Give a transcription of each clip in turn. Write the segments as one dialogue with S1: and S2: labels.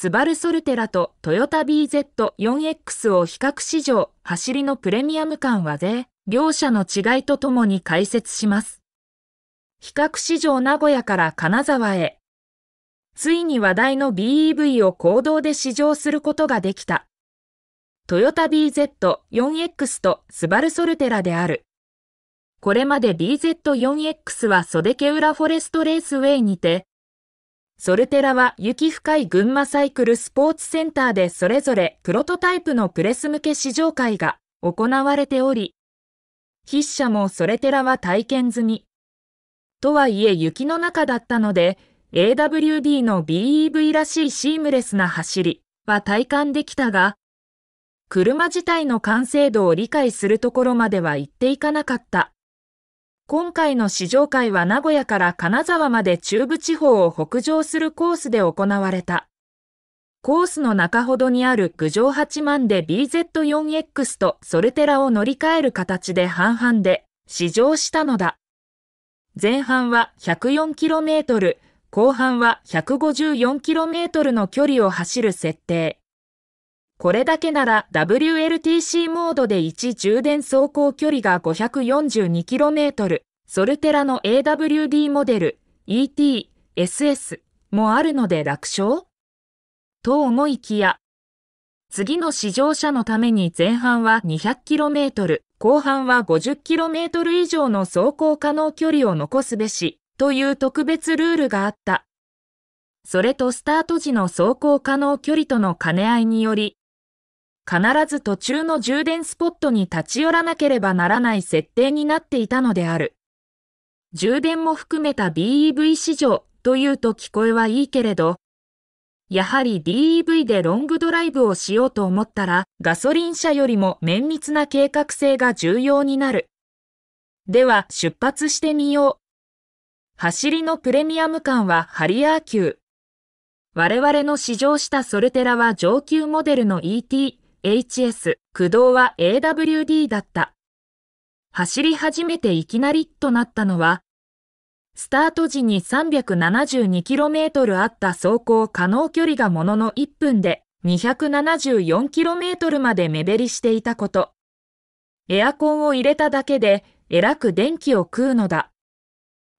S1: スバルソルテラとトヨタ BZ4X を比較市場、走りのプレミアム感はで、両者の違いとともに解説します。比較市場名古屋から金沢へ。ついに話題の BEV を行動で試乗することができた。トヨタ BZ4X とスバルソルテラである。これまで BZ4X は袖ケ裏フォレストレースウェイにてソルテラは雪深い群馬サイクルスポーツセンターでそれぞれプロトタイプのプレス向け試乗会が行われており、筆者もソルテラは体験済み。とはいえ雪の中だったので、AWD の BEV らしいシームレスな走りは体感できたが、車自体の完成度を理解するところまでは行っていかなかった。今回の試乗会は名古屋から金沢まで中部地方を北上するコースで行われた。コースの中ほどにある郡上8万で BZ4X とソルテラを乗り換える形で半々で試乗したのだ。前半は 104km、後半は 154km の距離を走る設定。これだけなら WLTC モードで1充電走行距離が 542km、ソルテラの AWD モデル ET、SS もあるので楽勝と思いきや、次の試乗車のために前半は 200km、後半は 50km 以上の走行可能距離を残すべし、という特別ルールがあった。それとスタート時の走行可能距離との兼ね合いにより、必ず途中の充電スポットに立ち寄らなければならない設定になっていたのである。充電も含めた BEV 市場というと聞こえはいいけれど、やはり DEV でロングドライブをしようと思ったら、ガソリン車よりも綿密な計画性が重要になる。では、出発してみよう。走りのプレミアム感はハリアー級。我々の試乗したソルテラは上級モデルの ET、HS、駆動は AWD だった。走り始めていきなりとなったのは、スタート時に 372km あった走行可能距離がものの1分で 274km まで目減りしていたこと。エアコンを入れただけで、えらく電気を食うのだ。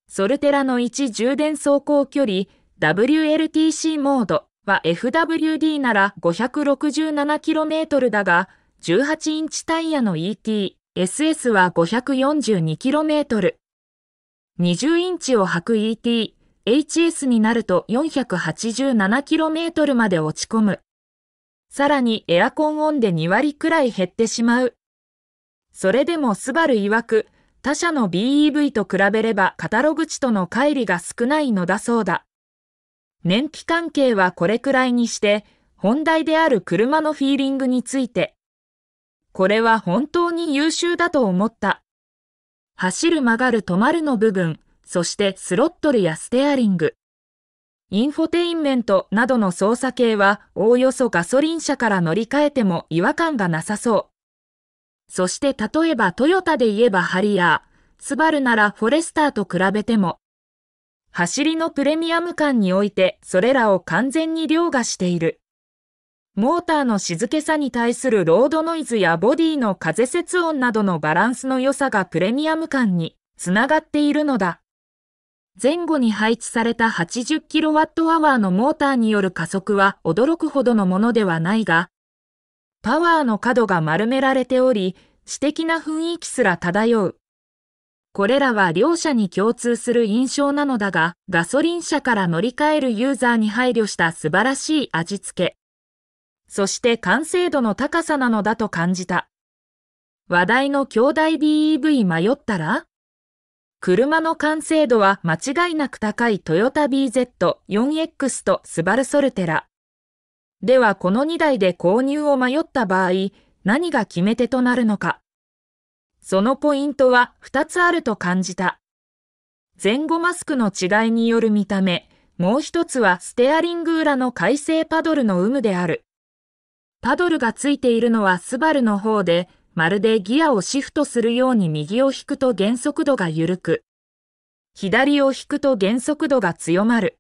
S1: ソルテラの1充電走行距離 WLTC モードは FWD なら 567km だが、18インチタイヤの ET SS は 542km。20インチを履く ET、HS になると 487km まで落ち込む。さらにエアコンオンで2割くらい減ってしまう。それでもスバル曰く、他社の BEV と比べればカタログ値との乖離が少ないのだそうだ。燃費関係はこれくらいにして、本題である車のフィーリングについて、これは本当に優秀だと思った。走る曲がる止まるの部分、そしてスロットルやステアリング。インフォテインメントなどの操作系はおおよそガソリン車から乗り換えても違和感がなさそう。そして例えばトヨタで言えばハリアー、スバルならフォレスターと比べても、走りのプレミアム感においてそれらを完全に凌駕している。モーターの静けさに対するロードノイズやボディの風節音などのバランスの良さがプレミアム感につながっているのだ。前後に配置された 80kWh のモーターによる加速は驚くほどのものではないが、パワーの角が丸められており、私的な雰囲気すら漂う。これらは両者に共通する印象なのだが、ガソリン車から乗り換えるユーザーに配慮した素晴らしい味付け。そして完成度の高さなのだと感じた。話題の兄弟 b e v 迷ったら車の完成度は間違いなく高いトヨタ BZ4X とスバルソルテラ。ではこの2台で購入を迷った場合、何が決め手となるのか。そのポイントは2つあると感じた。前後マスクの違いによる見た目、もう一つはステアリング裏の回生パドルの有無である。パドルがついているのはスバルの方で、まるでギアをシフトするように右を引くと減速度が緩く、左を引くと減速度が強まる。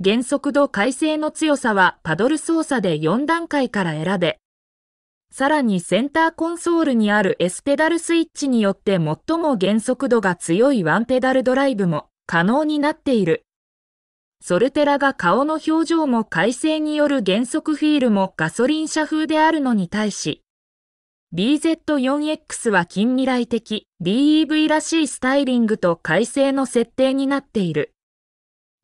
S1: 減速度改正の強さはパドル操作で4段階から選べ、さらにセンターコンソールにある S ペダルスイッチによって最も減速度が強いワンペダルドライブも可能になっている。ソルテラが顔の表情も改正による減速フィールもガソリン車風であるのに対し、BZ4X は近未来的 DEV らしいスタイリングと改正の設定になっている。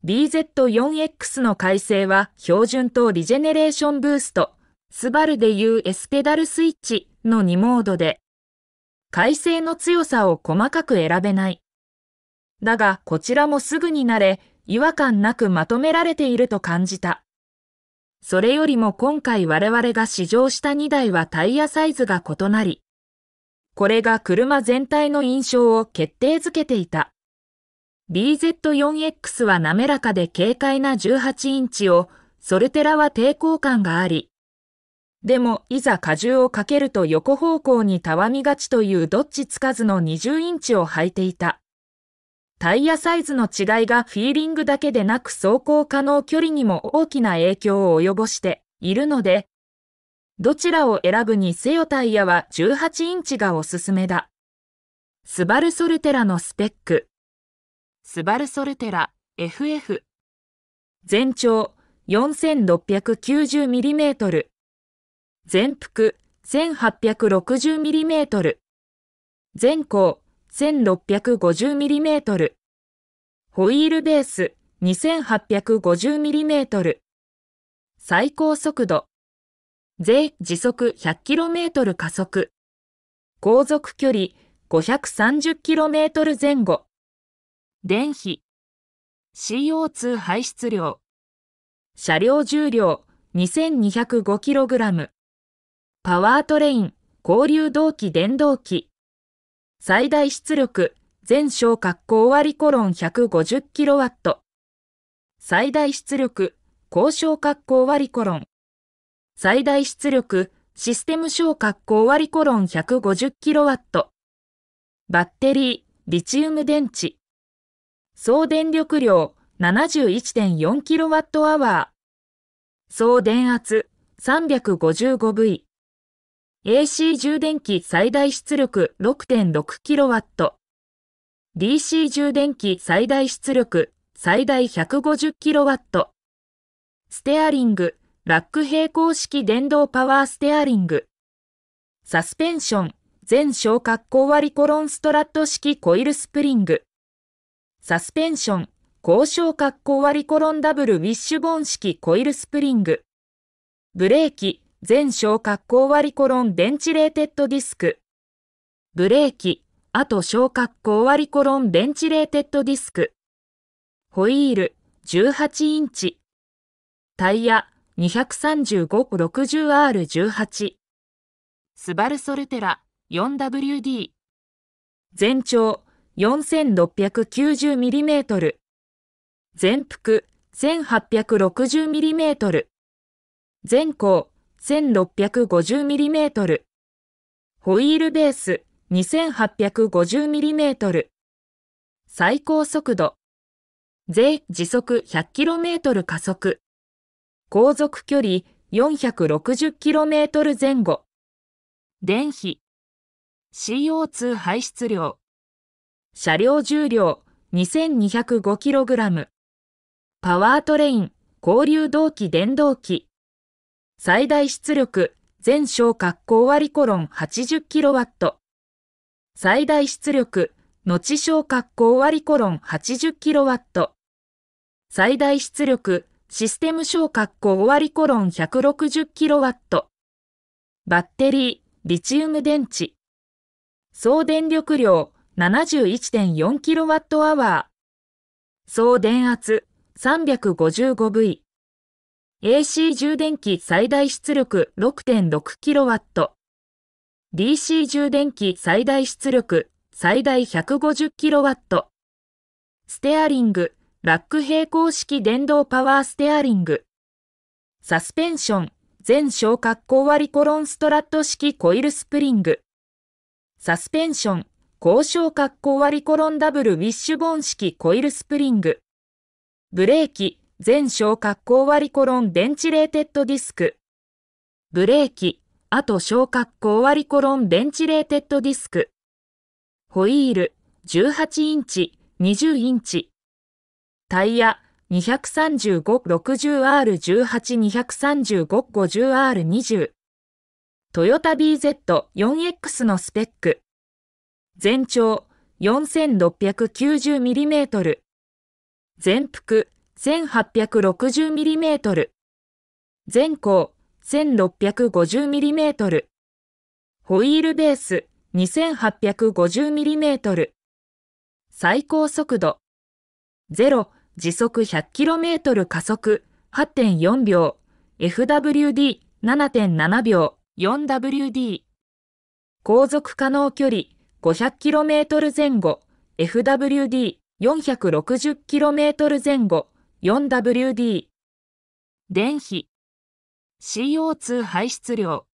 S1: BZ4X の改正は標準とリジェネレーションブースト、スバルでいうエスペダルスイッチの2モードで、改正の強さを細かく選べない。だがこちらもすぐに慣れ、違和感なくまとめられていると感じた。それよりも今回我々が試乗した2台はタイヤサイズが異なり、これが車全体の印象を決定づけていた。BZ4X は滑らかで軽快な18インチを、ソルテラは抵抗感があり、でも、いざ荷重をかけると横方向にたわみがちというどっちつかずの20インチを履いていた。タイヤサイズの違いがフィーリングだけでなく走行可能距離にも大きな影響を及ぼしているので、どちらを選ぶにせよタイヤは18インチがおすすめだ。スバルソルテラのスペック。スバルソルテラ FF。全長 4690mm。全幅 1860mm。全高 1650mm。ホイールベース 2850mm。最高速度。税時速 100km 加速。航続距離 530km 前後。電費。CO2 排出量。車両重量 2205kg。パワートレイン、交流動機電動機。最大出力、全小括弧終わりコロン 150kW。最大出力、高小括弧終わりコロン。最大出力、システム小括弧終わりコロン 150kW。バッテリー、リチウム電池。総電力量、71.4kWh。総電圧、355V。AC 充電器最大出力 6.6kW、DC 充電器最大出力最大 150kW、ステアリング、ラック並行式電動パワーステアリング、サスペンション、全小格好割コロンストラット式コイルスプリング、サスペンション、高小格好割コロンダブルウィッシュボーン式コイルスプリング、ブレーキ、全小括弧割コロンベンチレーテッドディスク。ブレーキ、後小括弧割コロンベンチレーテッドディスク。ホイール、18インチ。タイヤ、235-60R18。スバルソルテラ 4WD。全長 4690mm。全幅 1860mm。全高 1650mm。ホイールベース 2850mm。最高速度。税時速 100km 加速。航続距離 460km 前後。電費。CO2 排出量。車両重量 2205kg。パワートレイン、交流動機電動機。最大出力、全小括弧割コロン 80kW。最大出力、後小括弧割コロン 80kW。最大出力、システム小括弧割コロン 160kW。バッテリー、リチウム電池。総電力量、71.4kWh。総電圧、355V。AC 充電器最大出力 6.6kW。DC 充電器最大出力最大 150kW。ステアリング、ラック並行式電動パワーステアリング。サスペンション、全小格好割コロンストラット式コイルスプリング。サスペンション、高小格好割コロンダブルウィッシュボーン式コイルスプリング。ブレーキ、全小括弧割コロン電池レーテッドディスク。ブレーキ、あと小括弧割コロン電池レーテッドディスク。ホイール、18インチ、20インチ。タイヤ、235-60R18-235-50R20。トヨタ BZ4X のスペック。全長 4690mm。全幅 1860mm 全高 1650mm ホイールベース 2850mm 最高速度0時速 100km 加速8.4秒 FWD7.7 秒 4WD 航続可能距離 500km 前後 FWD460km 前後 4WD 電費 CO2 排出量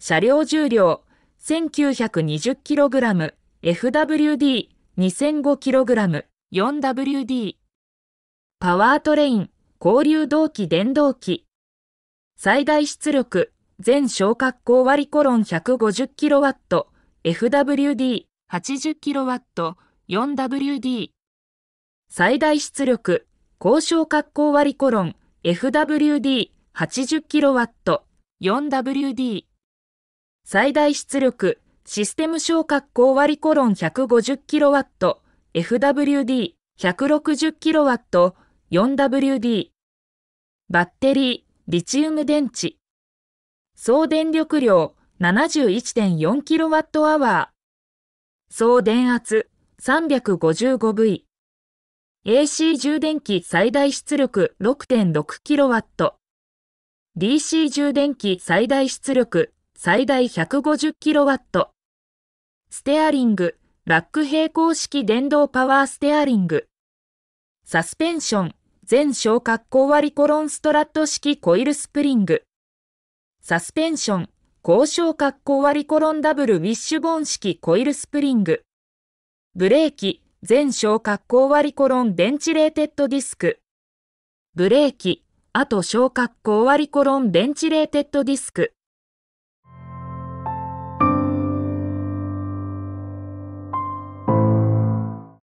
S1: 車両重量 1920kg FWD 2005kg 4WD パワートレイン交流動機電動機最大出力全小滑降割コロン 150kW FWD 80kW 4WD 最大出力交渉格好割コロン FWD80kW4WD 最大出力システム小格好割コロン 150kW FWD160kW 4WD バッテリーリチウム電池総電力量 71.4kWh 総電圧 355V AC 充電器最大出力 6.6kW、DC 充電器最大出力最大 150kW、ステアリング、ラック並行式電動パワーステアリング、サスペンション、全小格好割コロンストラット式コイルスプリング、サスペンション、高小格好割コロンダブルウィッシュボーン式コイルスプリング、ブレーキ、全小格好割コロンベンチレーテッドディスク。ブレーキ、あと小格好割コロンベンチレーテッドディスク。